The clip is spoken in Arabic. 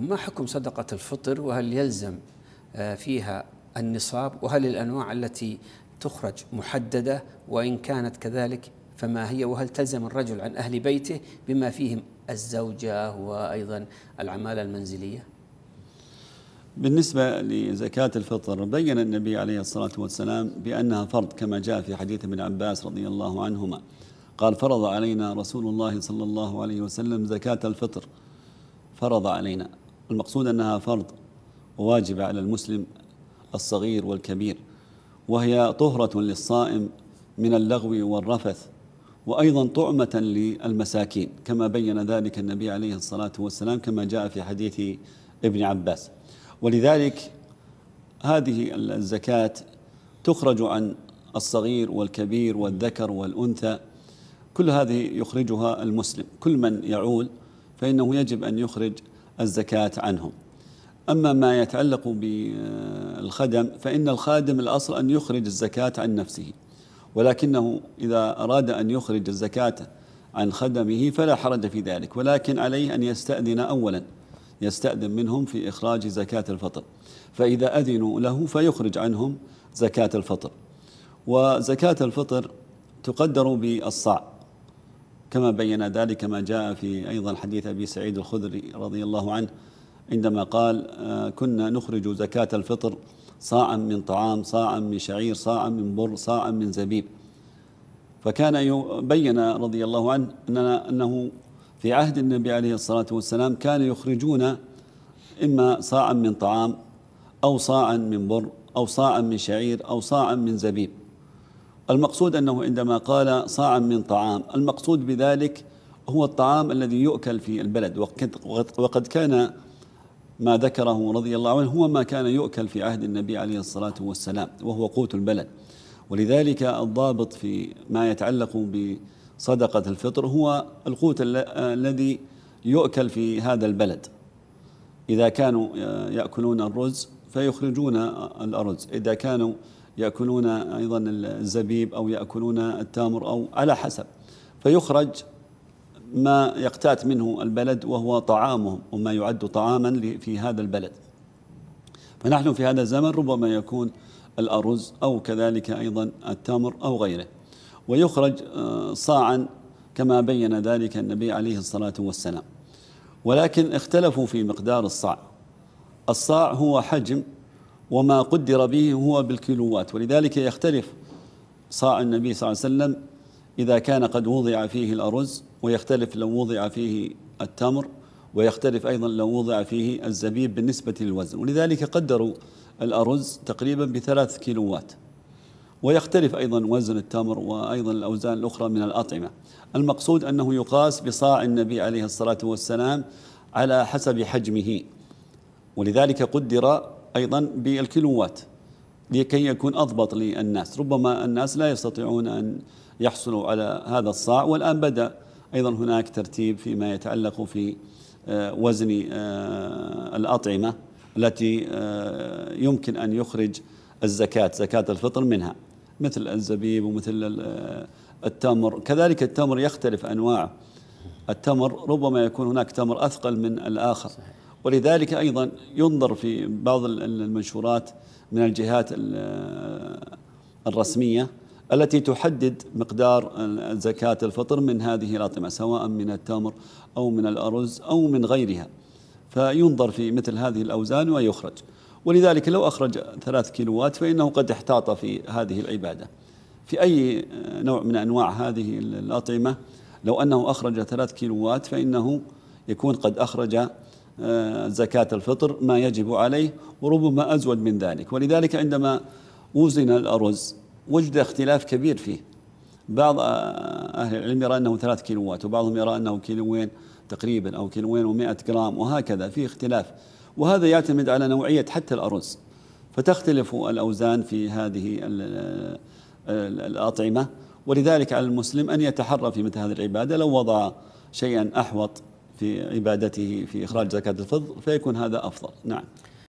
ما حكم صدقة الفطر وهل يلزم آه، فيها النصاب وهل الأنواع التي تخرج محددة وإن كانت كذلك فما هي وهل تلزم الرجل عن أهل بيته بما فيهم الزوجة وأيضا العمالة المنزلية بالنسبة لزكاة الفطر بين النبي عليه الصلاة والسلام بأنها فرض كما جاء في حديث ابن عباس رضي الله عنهما قال فرض علينا رسول الله صلى الله عليه وسلم زكاة الفطر فرض علينا المقصود أنها فرض وواجب على المسلم الصغير والكبير وهي طهرة للصائم من اللغو والرفث وأيضا طعمة للمساكين كما بين ذلك النبي عليه الصلاة والسلام كما جاء في حديث ابن عباس ولذلك هذه الزكاة تخرج عن الصغير والكبير والذكر والأنثى كل هذه يخرجها المسلم كل من يعول فإنه يجب أن يخرج الزكاة عنهم أما ما يتعلق بالخدم فإن الخادم الأصل أن يخرج الزكاة عن نفسه ولكنه إذا أراد أن يخرج الزكاة عن خدمه فلا حرج في ذلك ولكن عليه أن يستأذن أولا يستأذن منهم في إخراج زكاة الفطر فإذا أذنوا له فيخرج عنهم زكاة الفطر وزكاة الفطر تقدر بالصاع كما بين ذلك ما جاء في أيضا حديث أبي سعيد الخدري رضي الله عنه عندما قال آه، كنا نخرج زكاة الفطر صاعا من طعام صاعا من شعير صاعا من بر صاعا من زبيب فكان بين رضي الله عنه أننا أنه في عهد النبي عليه الصلاة والسلام كان يخرجون إما صاعا من طعام أو صاعا من بر أو صاعا من شعير أو صاعا من زبيب المقصود أنه عندما قال صاع من طعام المقصود بذلك هو الطعام الذي يؤكل في البلد وقد كان ما ذكره رضي الله عنه هو ما كان يؤكل في عهد النبي عليه الصلاة والسلام وهو قوت البلد ولذلك الضابط في ما يتعلق بصدقة الفطر هو القوت الذي يؤكل في هذا البلد إذا كانوا يأكلون الرز فيخرجون الأرز إذا كانوا يأكلون أيضا الزبيب أو يأكلون التمر أو على حسب فيخرج ما يقتات منه البلد وهو طعامهم وما يعد طعاما في هذا البلد فنحن في هذا الزمن ربما يكون الأرز أو كذلك أيضا التمر أو غيره ويخرج آه، صاعا كما بين ذلك النبي عليه الصلاة والسلام ولكن اختلفوا في مقدار الصاع الصاع هو حجم وما قدر به هو بالكيلوات ولذلك يختلف صاع النبي صلى الله عليه وسلم إذا كان قد وضع فيه الأرز ويختلف لو وضع فيه التمر ويختلف أيضا لو وضع فيه الزبيب بالنسبة للوزن ولذلك قدروا الأرز تقريبا بثلاث كيلوات ويختلف أيضا وزن التمر وأيضا الأوزان الأخرى من الأطعمة المقصود أنه يقاس بصاع النبي عليه الصلاة والسلام على حسب حجمه ولذلك قدر أيضا بالكيلووات لكي يكون أضبط للناس ربما الناس لا يستطيعون أن يحصلوا على هذا الصاع والآن بدأ أيضا هناك ترتيب فيما يتعلق في آه، وزن آه، الأطعمة التي آه، يمكن أن يخرج الزكاة زكاة الفطر منها مثل الزبيب ومثل التمر كذلك التمر يختلف أنواعه التمر ربما يكون هناك تمر أثقل من الآخر صحيح. ولذلك أيضا ينظر في بعض المنشورات من الجهات الرسمية التي تحدد مقدار زكاة الفطر من هذه الأطعمة سواء من التمر أو من الأرز أو من غيرها فينظر في مثل هذه الأوزان ويخرج ولذلك لو أخرج ثلاث كيلوات فإنه قد احتاط في هذه العبادة في أي نوع من أنواع هذه الأطعمة لو أنه أخرج ثلاث كيلوات فإنه يكون قد أخرج آه، زكاة الفطر ما يجب عليه وربما أزود من ذلك ولذلك عندما وزن الأرز وجد اختلاف كبير فيه بعض آه، أهل العلم يرى أنه ثلاث كيلوات وبعضهم يرى أنه كيلوين تقريبا أو كيلوين ومائة جرام وهكذا في اختلاف وهذا يعتمد على نوعية حتى الأرز فتختلف الأوزان في هذه آه، الأطعمة ولذلك على المسلم أن يتحرى في مثل هذه العبادة لو وضع شيئا أحوط في عبادته في إخراج زكاة الفضل فيكون هذا أفضل نعم